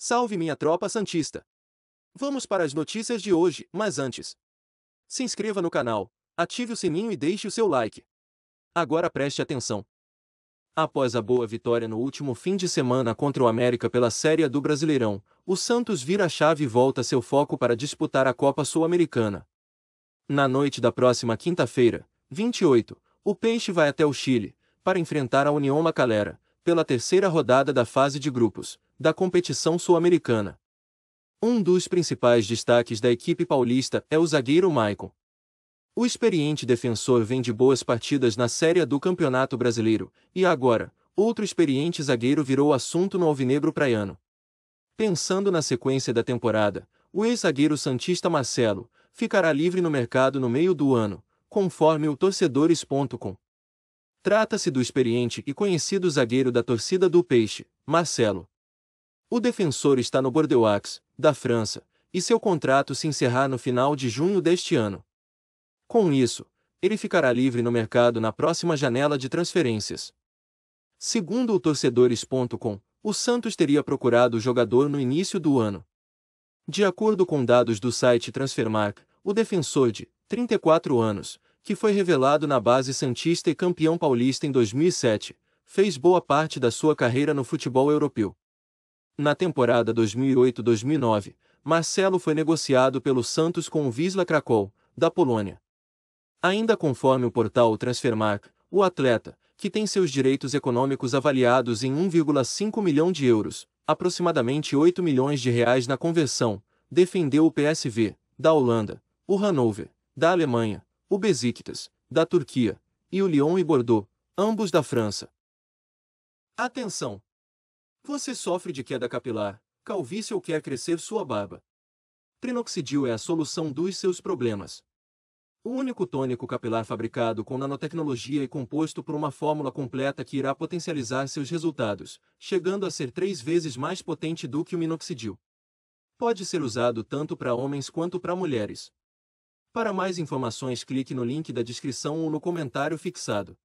Salve minha tropa santista! Vamos para as notícias de hoje, mas antes. Se inscreva no canal, ative o sininho e deixe o seu like. Agora preste atenção. Após a boa vitória no último fim de semana contra o América pela Série do Brasileirão, o Santos vira a chave e volta seu foco para disputar a Copa Sul-Americana. Na noite da próxima quinta-feira, 28, o Peixe vai até o Chile, para enfrentar a União Macalera, pela terceira rodada da fase de grupos, da competição sul-americana. Um dos principais destaques da equipe paulista é o zagueiro Maicon. O experiente defensor vem de boas partidas na Série do Campeonato Brasileiro, e agora, outro experiente zagueiro virou assunto no alvinegro praiano. Pensando na sequência da temporada, o ex-zagueiro Santista Marcelo ficará livre no mercado no meio do ano, conforme o torcedores.com. Trata-se do experiente e conhecido zagueiro da torcida do Peixe, Marcelo, o defensor está no Bordeaux, da França, e seu contrato se encerrar no final de junho deste ano. Com isso, ele ficará livre no mercado na próxima janela de transferências. Segundo o torcedores.com, o Santos teria procurado o jogador no início do ano. De acordo com dados do site Transfermarkt, o defensor de 34 anos, que foi revelado na base santista e campeão paulista em 2007, fez boa parte da sua carreira no futebol europeu. Na temporada 2008-2009, Marcelo foi negociado pelo Santos com o Wisla Krakow, da Polônia. Ainda conforme o portal Transfermarkt, o atleta, que tem seus direitos econômicos avaliados em 1,5 milhão de euros, aproximadamente 8 milhões de reais na conversão, defendeu o PSV, da Holanda, o Hannover, da Alemanha, o Besiktas, da Turquia, e o Lyon e Bordeaux, ambos da França. Atenção! Você sofre de queda capilar, calvície ou quer crescer sua barba. Trinoxidil é a solução dos seus problemas. O único tônico capilar fabricado com nanotecnologia e composto por uma fórmula completa que irá potencializar seus resultados, chegando a ser três vezes mais potente do que o minoxidil. Pode ser usado tanto para homens quanto para mulheres. Para mais informações clique no link da descrição ou no comentário fixado.